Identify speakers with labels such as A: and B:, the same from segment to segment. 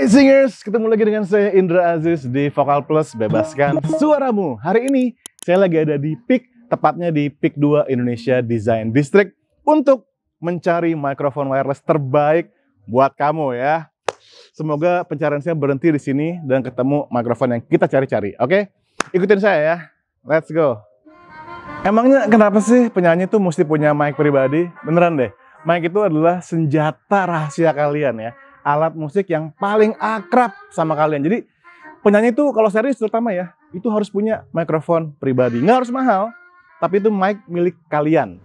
A: Hai Singers, ketemu lagi dengan saya Indra Aziz di Vokal Plus Bebaskan Suaramu. Hari ini saya lagi ada di PIK, tepatnya di PIK 2 Indonesia Design District untuk mencari mikrofon wireless terbaik buat kamu ya. Semoga pencarian saya berhenti di sini dan ketemu mikrofon yang kita cari-cari, oke? Okay? Ikutin saya ya, let's go. Emangnya kenapa sih penyanyi tuh mesti punya mic pribadi? Beneran deh, mic itu adalah senjata rahasia kalian ya alat musik yang paling akrab sama kalian. Jadi penyanyi itu kalau serius terutama ya, itu harus punya mikrofon pribadi. Nggak harus mahal, tapi itu mic milik kalian.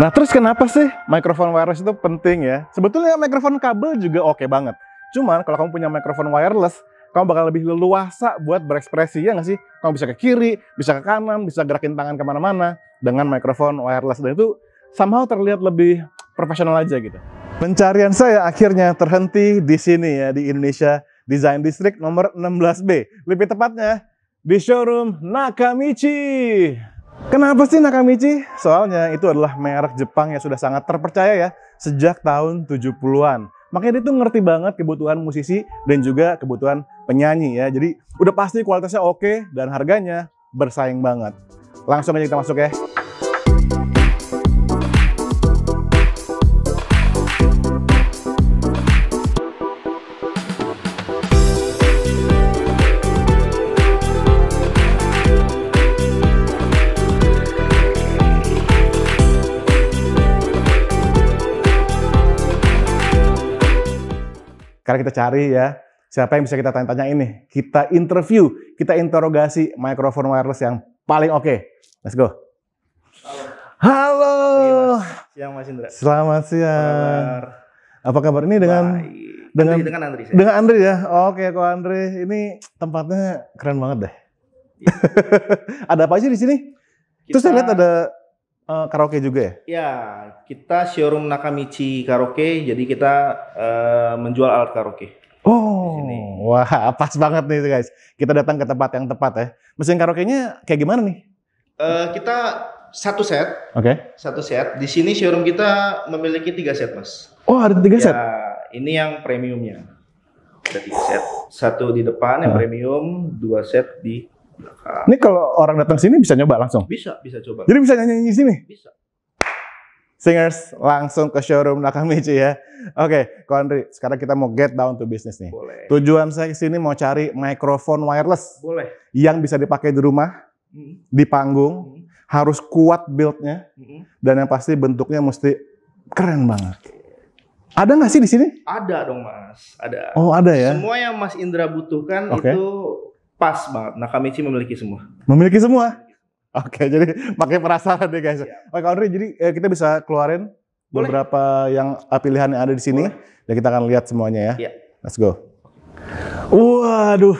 A: Nah terus kenapa sih mikrofon wireless itu penting ya? Sebetulnya mikrofon kabel juga oke okay banget. Cuman kalau kamu punya mikrofon wireless, kamu bakal lebih leluasa buat berekspresi ya nggak sih? Kamu bisa ke kiri, bisa ke kanan, bisa gerakin tangan kemana-mana dengan mikrofon wireless dan itu somehow terlihat lebih profesional aja gitu. Pencarian saya akhirnya terhenti di sini ya di Indonesia Design District nomor 16B. Lebih tepatnya di showroom Nakamichi. Kenapa sih Nakamichi? Soalnya itu adalah merek Jepang yang sudah sangat terpercaya ya sejak tahun 70-an. Makanya dia tuh ngerti banget kebutuhan musisi dan juga kebutuhan penyanyi ya. Jadi udah pasti kualitasnya oke dan harganya bersaing banget. Langsung aja kita masuk ya. Sekarang kita cari ya, siapa yang bisa kita tanya-tanya ini. Kita interview, kita interogasi microphone wireless yang paling oke. Okay. Let's go. Halo. Halo. Siang Mas Indra. Selamat siang. Apa kabar ini dengan Bye. dengan Andri, dengan Andri Dengan Andri ya. Oke, kok
B: Andri. Ini
A: tempatnya keren banget deh. Ya. ada apa aja di sini? Kita, Terus saya lihat ada uh, karaoke juga ya?
B: Ya, kita showroom Nakamichi karaoke, jadi kita uh, menjual alat karaoke.
A: Oh, sini. wah pas banget nih guys. Kita datang ke tempat yang tepat ya. Mesin karaoke-nya kayak gimana nih?
B: Uh, kita satu set. Oke. Okay. Satu set. Di sini showroom kita memiliki tiga set, Mas. Oh, ada tiga ya, set. Ini yang premiumnya. Ada set. Satu di depan yang uh. premium, dua set di ini
A: kalau orang datang sini bisa nyoba langsung? Bisa, bisa coba. Jadi bisa nyanyi di sini? Bisa. Singers, langsung ke showroom Nakamichi ya. Oke, okay, Kondri, sekarang kita mau get down to business nih. Boleh. Tujuan saya ke sini mau cari mikrofon wireless. Boleh. Yang bisa dipakai di rumah, mm. di panggung, mm. harus kuat build-nya, hmm dan yang pasti bentuknya mesti keren banget. Ada nggak sih di sini?
B: Ada dong, Mas. Ada. Oh, ada ya. Semua yang Mas Indra butuhkan okay. itu pas banget. Nah kami sih memiliki semua.
A: Memiliki semua? Oke, jadi pakai perasaan deh guys. Ya. Oke, jadi eh, kita bisa keluarin Boleh. beberapa yang eh, pilihan yang ada di sini. Boleh. Dan kita akan lihat semuanya ya. ya. Let's go. Waduh,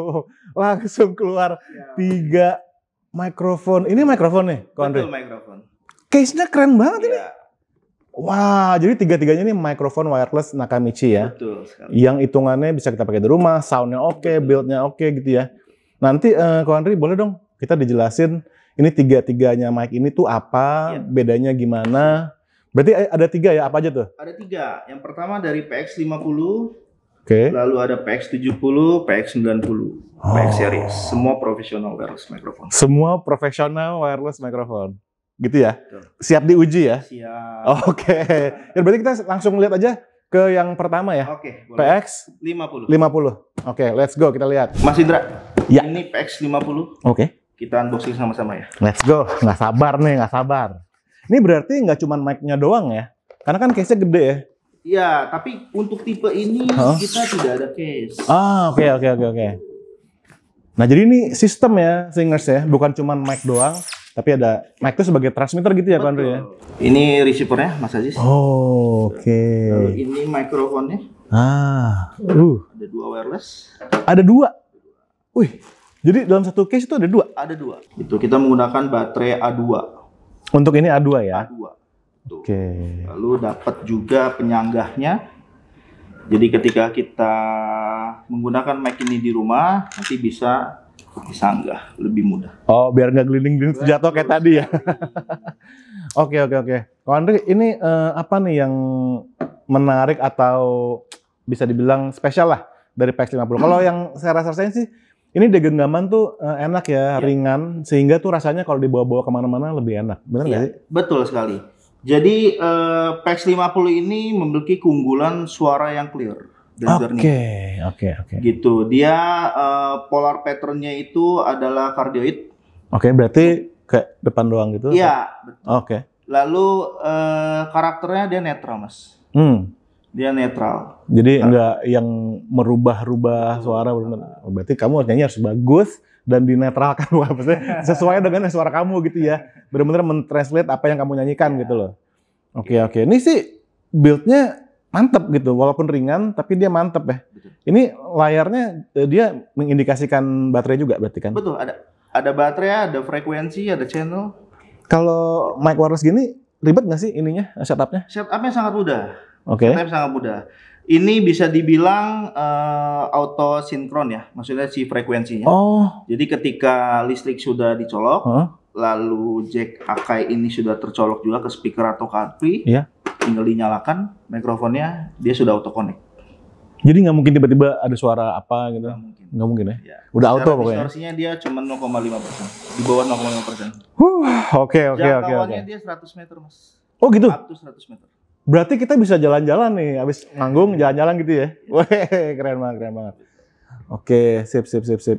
A: langsung keluar ya. tiga mikrofon. Ini mikrofon nih,
B: Andre. Betul mikrofon.
A: Case-nya keren banget ya. ini. Iya. Wah, jadi tiga-tiganya ini microphone wireless Nakamichi ya.
B: Betul sekali.
A: Yang hitungannya bisa kita pakai di rumah, soundnya oke, okay, buildnya oke okay, gitu ya. Nanti uh, Ko Andri boleh dong kita dijelasin ini tiga-tiganya mic ini tuh apa, ya. bedanya gimana. Berarti eh, ada tiga ya, apa aja tuh?
B: Ada tiga. Yang pertama dari PX50, okay. lalu ada PX70, PX90, oh. PX series. Semua profesional wireless microphone. Semua profesional
A: wireless microphone gitu ya. Betul. Siap diuji ya.
B: Siap.
A: Oke. Okay. Ya berarti kita langsung lihat aja ke yang pertama ya. Oke. Okay, PX 50. 50. Oke, okay, let's go kita lihat. Mas Indra. Ya. Ini PX 50. Oke. Okay. Kita unboxing sama-sama ya. Let's go. Nggak sabar nih, nggak sabar. Ini berarti nggak cuma mic-nya doang ya. Karena kan case-nya gede ya.
B: Iya, tapi untuk tipe ini huh? kita tidak ada case.
A: Ah, oke okay, oke okay, oke okay, oke. Okay. Nah, jadi ini sistem ya, singers ya, bukan cuma mic doang,
B: tapi ada mic itu sebagai transmitter gitu ya, Pak Andre ya? Ini receiver-nya, Mas Aziz.
A: Oh, oke. Okay.
B: ini mikrofonnya.
A: Ah, uh.
B: Ada dua wireless.
A: Ada dua. Wih, jadi dalam satu case itu ada dua?
B: Ada dua. Itu kita menggunakan baterai A2. Untuk ini A2 ya? A2. Oke. Okay. Lalu dapat juga penyanggahnya. Jadi ketika kita menggunakan mic ini di rumah, nanti bisa disanggah lebih mudah. Oh,
A: biar nggak gelinding-gelinding
B: jatuh kayak tadi ya. Oke, oke, oke.
A: Kalau Andri, ini uh, apa nih yang menarik atau bisa dibilang spesial lah dari PX50? Kalau yang saya rasa-rasain sih, ini degenggaman tuh uh, enak ya, ya, ringan, sehingga tuh rasanya kalau dibawa-bawa kemana-mana lebih enak. Benar iya, nggak ya, sih?
B: Betul sekali. Jadi eh, uh, PX50 ini memiliki keunggulan suara yang clear. Oke, Oke, oke. Gitu. Dia uh, polar patternnya itu adalah kardioid.
A: Oke, okay, berarti ke depan doang gitu? Iya. oke. Okay.
B: Lalu uh, karakternya dia netral, mas. Hmm. Dia netral.
A: Jadi Kar nah. enggak yang merubah-rubah suara benar. Oh, berarti kamu harus nyanyi harus bagus dan dinetralkan maksudnya sesuai dengan suara kamu gitu ya. Benar-benar mentranslate apa yang kamu nyanyikan iya. gitu loh. Oke okay, iya. oke. Okay. Ini sih build-nya mantep gitu walaupun ringan tapi dia mantep ya betul. ini layarnya eh, dia mengindikasikan baterai juga berarti kan
B: betul ada ada baterai ada frekuensi ada channel
A: kalau mic wireless gini ribet nggak sih ininya setupnya
B: setupnya sangat mudah oke okay. setupnya sangat mudah ini bisa dibilang uh, auto sinkron ya maksudnya si frekuensinya oh jadi ketika listrik sudah dicolok huh? lalu jack akai ini sudah tercolok juga ke speaker atau iya yeah tinggal dinyalakan mikrofonnya, dia sudah auto connect. Jadi nggak mungkin tiba-tiba ada suara apa
A: gitu? Nggak mungkin. Nggak mungkin ya? ya. Udah Secara auto pokoknya.
B: Distorsinya dia cuma 0,5 persen, di bawah 0,5 persen. Oke oke oke. Jangkauannya dia 100 meter mas. Oh gitu? Up 100 meter.
A: Berarti kita bisa jalan-jalan nih, abis nganggung iya. jalan-jalan gitu ya? Iya. Wah keren banget, keren banget. Oke, sip, sip, sip, sip.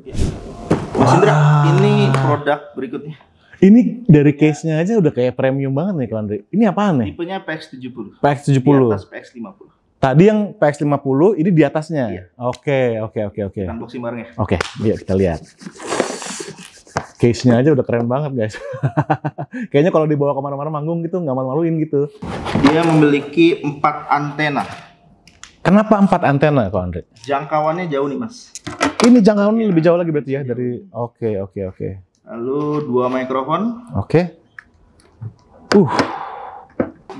A: Mas
B: Indra, ini produk berikutnya.
A: Ini dari case-nya aja udah kayak premium banget nih kalau Ini apaan nih?
B: Tipenya PX70. E PX70. E di atas PX50. E
A: Tadi yang PX50 ini di atasnya. Iya. Oke, oke, oke, oke. Okay. unboxing bareng ya. Oke, yuk iya, kita lihat. Case-nya aja udah keren banget guys. Kayaknya kalau dibawa kemana-mana manggung gitu nggak malu-maluin gitu.
B: Dia memiliki empat antena.
A: Kenapa empat antena Kak Andre?
B: Jangkauannya jauh nih mas.
A: Ini jangkauannya ya. lebih jauh lagi berarti ya dari. Iya. Oke oke oke.
B: Lalu dua mikrofon.
A: Oke. Okay. Uh.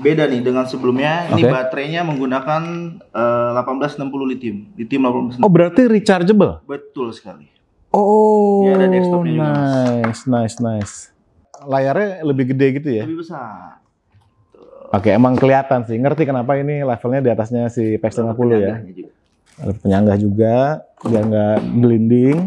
B: Beda nih dengan sebelumnya. Ini baterainya menggunakan eh, uh, 1860 lithium. Lithium 1860. Oh, berarti rechargeable? Betul sekali.
A: Oh. Ya, nice, juga. Nice, nice, Layarnya lebih gede gitu ya? Lebih besar. Oke, emang kelihatan sih. Ngerti kenapa ini levelnya di atasnya si PX50 ya. Ada penyangga juga, biar nggak gelinding.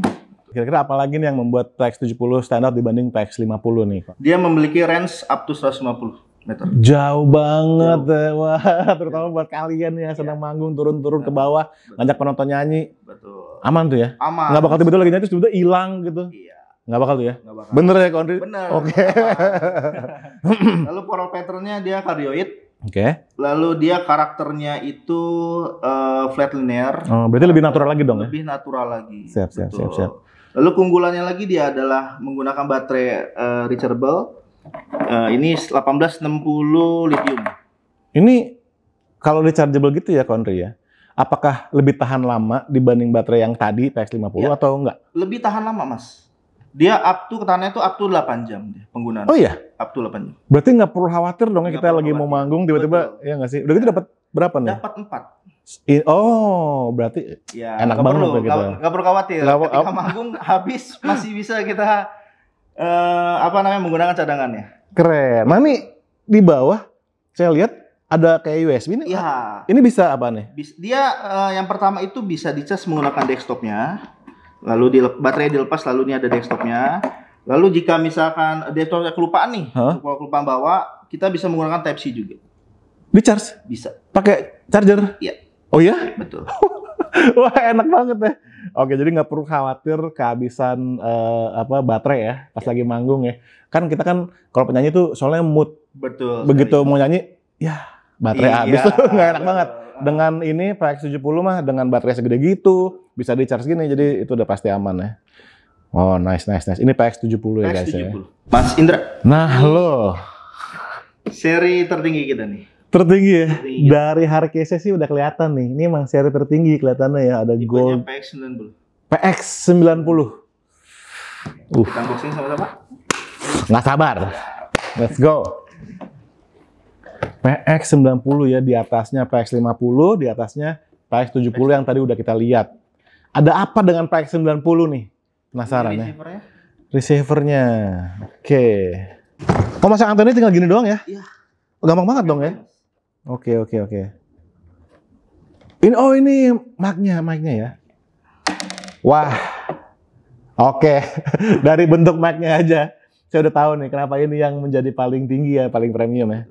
A: Kira-kira apalagi lagi nih yang membuat PX70 standar dibanding PX50 nih?
B: Dia memiliki range up to 150 meter. Jauh banget, Jauh. Ya, wah
A: terutama buat kalian ya sedang yeah. manggung turun-turun yeah. ke iya. bawah, Betul. ngajak penonton nyanyi. Betul. Aman tuh ya? Aman. Nggak bakal tiba-tiba lagi nyanyi tiba-tiba hilang gitu. Iya. Nggak bakal tuh ya? Nggak bakal. Bener ya Kondri? Bener. Oke.
B: Okay. Lalu poral patternnya dia kardioid. Oke. Okay. Lalu dia karakternya itu uh, flat linear.
A: Oh, berarti lebih natural lagi dong lebih ya? Lebih
B: natural lagi.
A: Siap, siap, Betul. siap, siap.
B: Lalu keunggulannya lagi dia adalah menggunakan baterai uh, rechargeable. Uh, ini 1860 lithium. Ini
A: kalau rechargeable gitu ya Konri ya. Apakah lebih tahan lama dibanding baterai yang tadi PX50 ya. atau enggak?
B: Lebih tahan lama, Mas. Dia up to ketahanannya itu up to 8 jam dia penggunaan. Oh iya. Up to 8 jam.
A: Berarti nggak perlu khawatir dong ya kita lagi khawatir. mau manggung tiba-tiba ya nggak sih? Udah gitu dapat berapa nih? Dapat 4. In, oh, berarti
B: ya, enak gak banget perlu, gitu. Gak, gak perlu khawatir. Gak, Ketika manggung habis masih bisa kita uh, apa namanya menggunakan cadangannya.
A: Keren. Nah, di bawah saya lihat ada kayak USB
B: ini. Ya. Ini bisa apa nih? Dia uh, yang pertama itu bisa dicas menggunakan desktopnya. Lalu di baterai dilepas lalu ini ada desktopnya. Lalu jika misalkan desktopnya kelupaan nih, huh? kalau kelupaan bawa, kita bisa menggunakan Type C juga. Di charge? Bisa. Pakai charger? Iya. Oh ya? Betul. Wah enak banget ya. Oke,
A: jadi nggak perlu khawatir kehabisan uh, apa baterai ya pas ya. lagi manggung ya. Kan kita kan kalau penyanyi tuh soalnya mood.
B: Betul. Begitu mau
A: nyanyi, ya
B: baterai iya, habis tuh
A: nggak enak banget. Eh, dengan ini PX70 mah dengan baterai segede gitu bisa di charge gini jadi itu udah pasti aman ya. Oh, nice nice nice. Ini PX70 ya guys 70. ya. Mas Indra. Nah, lo.
B: Seri tertinggi kita nih
A: tertinggi ya. Tertinggi. Dari hari Harkesnya sih udah kelihatan nih. Ini emang seri tertinggi kelihatannya ya ada Tipenya gold.
B: PX 90.
A: PX 90. Uh.
B: Unboxing sama-sama.
A: Nggak sabar. Let's go. PX 90 ya di atasnya PX 50, di atasnya PX 70 PX. yang tadi udah kita lihat. Ada apa dengan PX 90 nih? Penasaran ya? Receivernya. Oke. Okay. Kok masang Anthony tinggal gini doang ya? Iya. Gampang banget dong ya. Oke, oke, oke. Ini oh ini magnya, magnya ya. Wah. Oke. Dari bentuk magnya aja saya udah tahu nih kenapa ini yang menjadi paling tinggi ya, paling premium ya.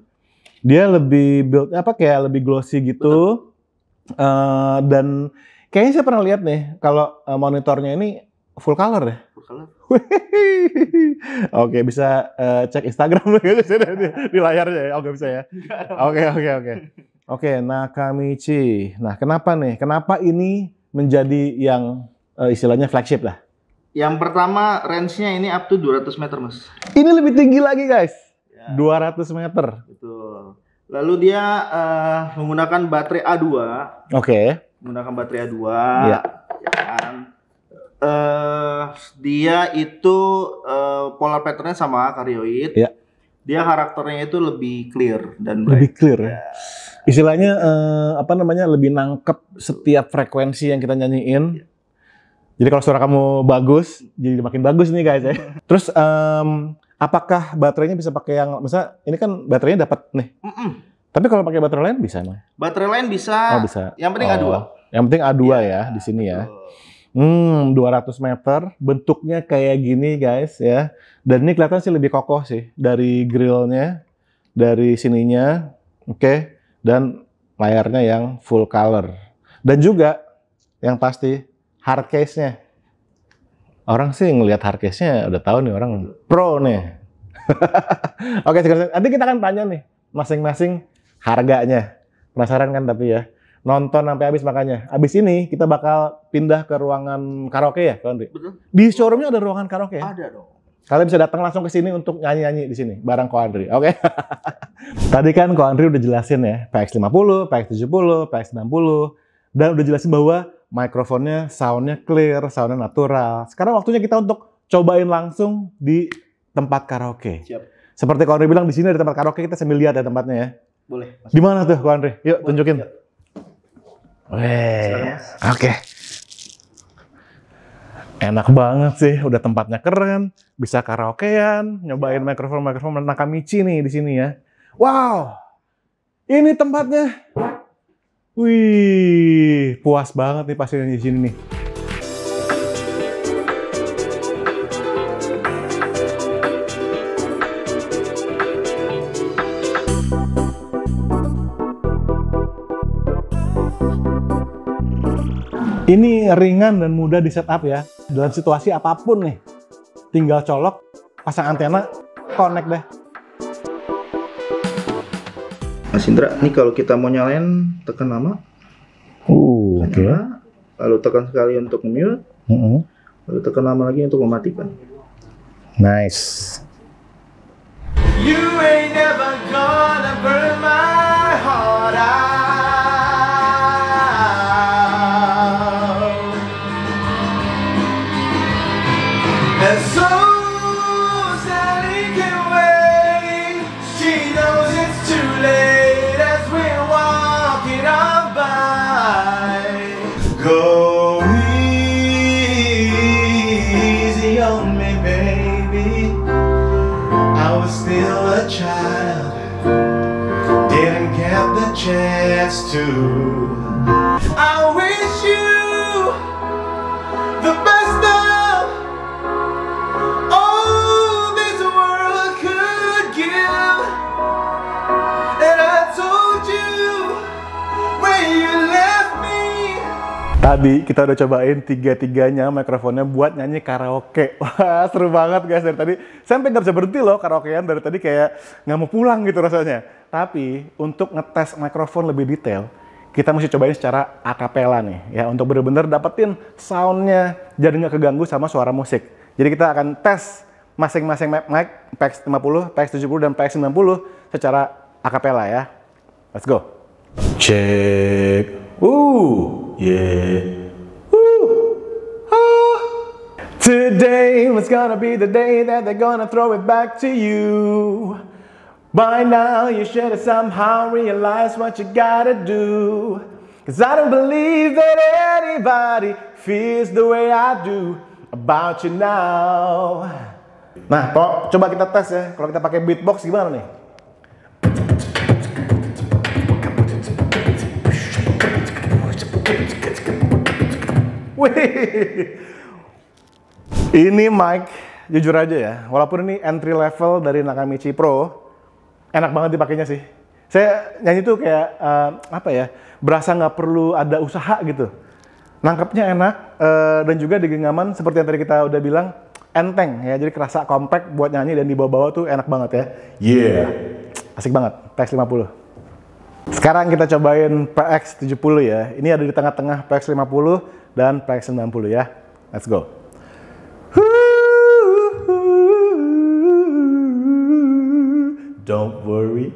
A: Dia lebih build apa kayak lebih glossy gitu. Uh, dan kayaknya saya pernah lihat nih kalau eh, monitornya ini full color ya. oke, bisa uh, cek Instagram di, di layarnya ya. Oke, okay, bisa ya. Oke, oke, oke. Oke, Nakamichi. Nah, kenapa nih? Kenapa ini menjadi yang uh, istilahnya flagship lah?
B: Yang pertama, range-nya ini up to 200 meter, Mas.
A: Ini lebih tinggi lagi, guys. Ya. 200 meter.
B: Betul. Lalu dia uh, menggunakan baterai A2. Oke. Okay. Menggunakan baterai A2. Iya. Ya kan? uh, dia itu uh, eh, pola patternnya sama karyoid. Yeah. Dia karakternya itu lebih clear dan bright.
A: lebih clear. Ya. ya. Istilahnya uh, apa namanya lebih nangkep setiap frekuensi yang kita nyanyiin. Yeah. Jadi kalau suara kamu bagus, jadi makin bagus nih guys ya. Terus um, apakah baterainya bisa pakai yang misalnya ini kan baterainya dapat nih. Mm -mm. Tapi kalau pakai baterai lain bisa emang?
B: Baterai lain bisa. Oh, bisa. Yang penting oh. A2.
A: Yang penting A2 yeah. ya di sini ya. Betul. Hmm, 200 meter, bentuknya kayak gini guys ya. Dan ini kelihatan sih lebih kokoh sih dari grillnya, dari sininya, oke. Okay. Dan layarnya yang full color. Dan juga yang pasti hard case-nya. Orang sih ngelihat hard case-nya udah tahu nih orang pro nih. Oke, okay, nanti kita akan tanya nih masing-masing harganya. Penasaran kan tapi ya nonton sampai habis makanya. Habis ini kita bakal pindah ke ruangan karaoke ya, Kondri? Betul. Di showroomnya ada ruangan karaoke ya? Ada dong. Kalian bisa datang langsung ke sini untuk nyanyi-nyanyi di sini bareng Ko Andri. Oke. Okay? Tadi kan Ko Andri udah jelasin ya, PX50, PX70, PX60 dan udah jelasin bahwa mikrofonnya soundnya clear, soundnya natural. Sekarang waktunya kita untuk cobain langsung di tempat karaoke. Siap. Seperti Ko Andri bilang di sini ada tempat karaoke, kita sambil lihat ya tempatnya ya. Boleh. Di mana tuh Ko Andri? Yuk Boleh, tunjukin. Siap. Weh, oke. Okay. Enak banget sih, udah tempatnya keren, bisa karaokean, nyobain iya. mikrofon-mikrofon Nakamichi nih di sini ya. Wow, ini tempatnya. Wih, puas banget nih pasti di sini nih. Ini ringan dan mudah di setup ya. Dalam situasi apapun nih, tinggal colok, pasang antena,
B: connect deh. Mas Indra, ini kalau kita mau nyalain, tekan lama. Uh, oke. Okay. lalu tekan sekali untuk mute. Mm -hmm. Lalu tekan lama lagi untuk mematikan. Nice. You ain't never gonna burn my
A: chance to.
B: I wish you.
A: Tadi kita udah cobain tiga-tiganya mikrofonnya buat nyanyi karaoke. Wah seru banget guys dari tadi. Sampai nggak bisa berhenti loh karaokean dari tadi kayak nggak mau pulang gitu rasanya. Tapi untuk ngetes mikrofon lebih detail, kita mesti cobain secara akapela nih ya untuk bener-bener dapetin soundnya jadi nggak keganggu sama suara musik. Jadi kita akan tes masing-masing mic PX50, PX70, dan PX90 secara akapela ya. Let's go. check Uh. Yeah. Woo. Ah. Today was gonna be the day that they're gonna throw it back to you. By now, you should have somehow realized what you gotta do. Cause I don't believe that anybody feels the way I do about you now. Nah, coba kita tes ya, kalau kita pakai beatbox gimana nih? Wih. Ini mic jujur aja ya, walaupun ini entry level dari Nakamichi Pro, enak banget dipakainya sih. Saya nyanyi tuh kayak uh, apa ya, berasa nggak perlu ada usaha gitu. Nangkepnya enak uh, dan juga di genggaman seperti yang tadi kita udah bilang enteng ya, jadi kerasa compact buat nyanyi dan dibawa-bawa tuh enak banget ya. Yeah. Asik banget, PX50. Sekarang kita cobain PX70 ya. Ini ada di tengah-tengah PX50 dan proyection 90, ya. Let's go. Don't worry.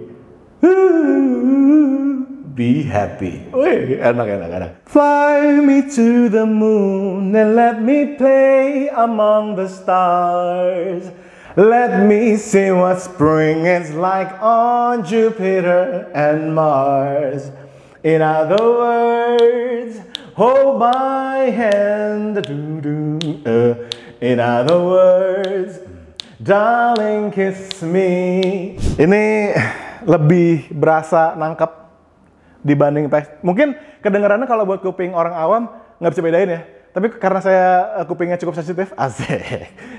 A: Be happy. Wih, enak, enak, enak. Fly me to the moon and let me play among the stars. Let me see what spring is like on Jupiter and Mars. In other words, Hold my hand. Do, do, uh. In other words, darling kiss me. Ini lebih berasa nangkep dibanding teks. Mungkin kedengarannya kalau buat kuping orang awam nggak bisa bedain ya. Tapi karena saya eh, kupingnya cukup sensitif, asik.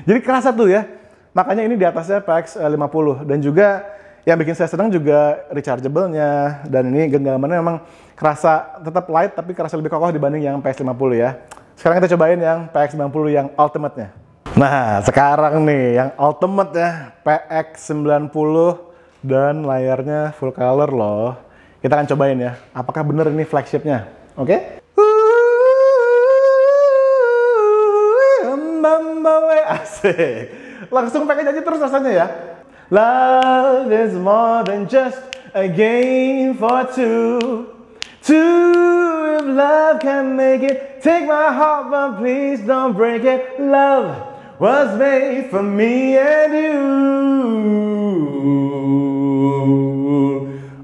A: Jadi kerasa tuh ya. Makanya ini di atasnya eh, PX 50 dan juga yang bikin saya senang juga rechargeable-nya dan ini genggamannya memang kerasa tetap light tapi kerasa lebih kokoh dibanding yang px 50 ya. Sekarang kita cobain yang PX90 yang ultimate-nya. Nah, sekarang nih yang ultimate ya, PX90 dan layarnya full color loh. Kita akan cobain ya, apakah bener ini flagship-nya oke? Okay? Asik, langsung pakai aja terus rasanya ya. Love is more than just a game for two. Two, if love can make it, take my heart, but please don't break it. Love was made for me and you.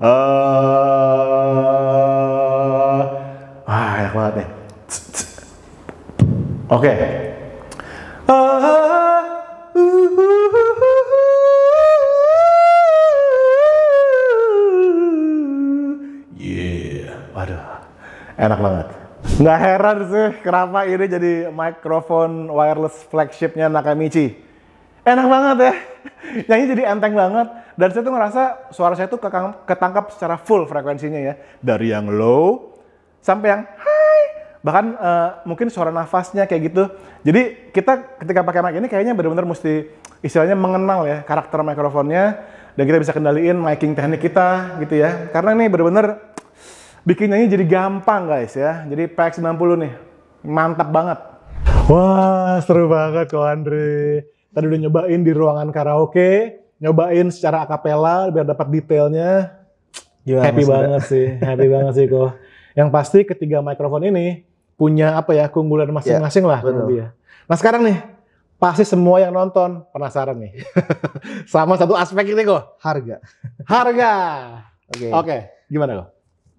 A: Uh, ah, ah Okay. Uh, Enak banget. Nggak heran sih kenapa ini jadi microphone wireless flagshipnya Nakamichi. Enak banget ya. Nyanyi jadi enteng banget. Dan saya tuh ngerasa suara saya tuh ketangkap secara full frekuensinya ya. Dari yang low sampai yang high. Bahkan uh, mungkin suara nafasnya kayak gitu. Jadi kita ketika pakai mic ini kayaknya benar-benar mesti istilahnya mengenal ya karakter mikrofonnya. Dan kita bisa kendaliin miking teknik kita gitu ya. Karena ini benar-benar bikinnya jadi gampang guys ya. Jadi PX90 nih, mantap banget. Wah seru banget kok Andre. Tadi udah nyobain di ruangan karaoke, nyobain secara akapela biar dapat detailnya. Gimana, happy banget sih, happy banget sih kok. Yang pasti ketiga mikrofon ini punya apa ya keunggulan masing-masing yeah, lah betul. ya. Nah sekarang nih pasti semua yang nonton penasaran nih sama satu
B: aspek ini kok harga harga oke okay. okay. gimana kok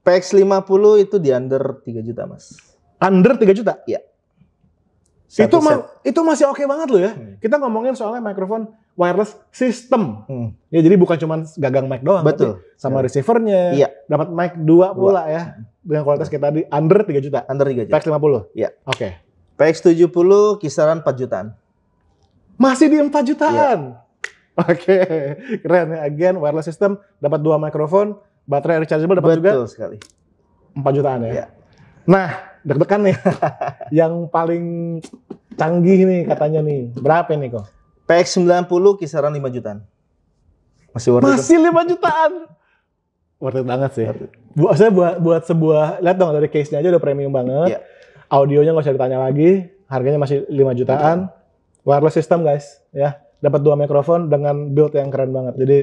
B: PX50 e itu di under 3 juta, Mas. Under 3 juta? Iya. itu ma itu masih oke okay banget loh ya. Hmm. Kita ngomongin soalnya mikrofon wireless system.
A: Hmm. Ya jadi bukan cuman gagang mic doang. Betul. Sama ya. receivernya. Iya. Dapat mic dua pula dua. ya. Hmm. Dengan kualitas kita tadi under 3 juta. Under 3 juta. PX50. E
B: iya. Oke. Okay. E PX70 kisaran 4 jutaan.
A: Masih di 4 jutaan. Ya. Oke. Okay. Keren ya. Again wireless system dapat dua mikrofon baterai rechargeable dapat juga. Betul sekali. 4 jutaan ya. ya. Nah, deg-degan nih. yang paling
B: canggih nih katanya nih. Berapa nih kok? PX90 kisaran 5 jutaan. Masih worth Masih itu? 5 jutaan. worth it banget sih. Bu, Buat saya buat buat
A: sebuah lihat dong dari case-nya aja udah premium banget. Ya. Audionya nggak usah ditanya lagi, harganya masih 5 jutaan. Wireless system guys, ya. Dapat dua mikrofon dengan build yang keren banget. Jadi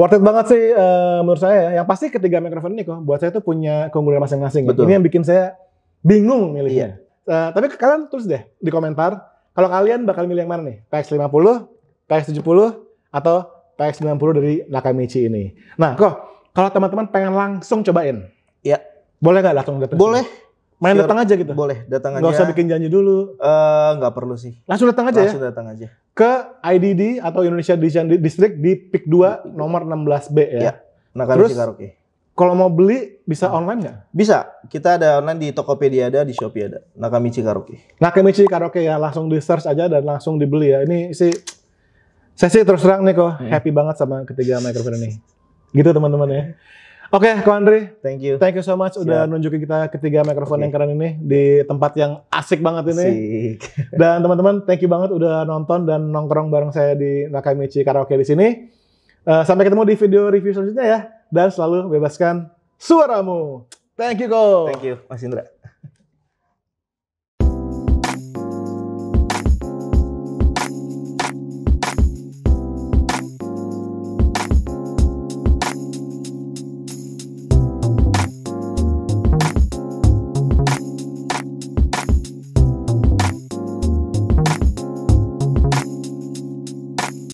A: Worth it banget sih uh, menurut saya. ya. Yang pasti ketiga mikrofon ini kok buat saya tuh punya keunggulan masing-masing. Ya. Betul. Ini yang bikin saya bingung milihnya. Iya. Uh, tapi kalian tulis deh di komentar kalau kalian bakal milih yang mana nih? PX50, PX70 atau PX90 dari Nakamichi ini. Nah, kok kalau teman-teman pengen langsung cobain. Iya. Boleh nggak langsung datang? Boleh. Sini? Main Sior, datang aja gitu. Boleh, datang aja. Gak usah bikin
B: janji dulu. Eh, uh, nggak perlu sih. Langsung datang aja Langsung ya. Langsung datang aja.
A: Ke IDD atau Indonesia Design District
B: di PIK 2 nomor 16B ya. ya. Nakano Terus, iya. Kalau mau beli bisa online nggak? Bisa. Kita ada online di Tokopedia ada, di Shopee ada. Nakamichi Karaoke. Iya. Nakamichi Karaoke ya, langsung di search aja dan langsung dibeli ya. Ini sih saya sih terus terang nih kok hmm. happy
A: banget sama ketiga microphone ini. Gitu teman-teman ya. Oke, okay, Andri. Thank you. Thank you so much Siap. udah nunjukin kita ketiga mikrofon okay. yang keren ini di tempat yang asik banget ini. Asik. Dan teman-teman, thank you banget udah nonton dan nongkrong bareng saya di Nakamichi Karaoke di sini. Uh, sampai ketemu di video review selanjutnya ya. Dan selalu bebaskan suaramu.
B: Thank you, Ko. Thank you, Mas Indra.